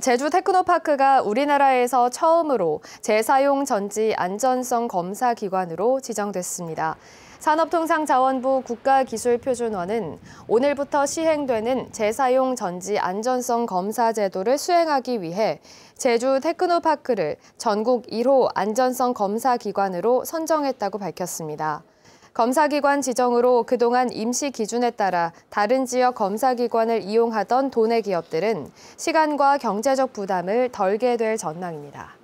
제주 테크노파크가 우리나라에서 처음으로 재사용 전지 안전성 검사 기관으로 지정됐습니다. 산업통상자원부 국가기술표준원은 오늘부터 시행되는 재사용 전지 안전성 검사 제도를 수행하기 위해 제주 테크노파크를 전국 1호 안전성 검사 기관으로 선정했다고 밝혔습니다. 검사기관 지정으로 그동안 임시 기준에 따라 다른 지역 검사기관을 이용하던 도내 기업들은 시간과 경제적 부담을 덜게 될 전망입니다.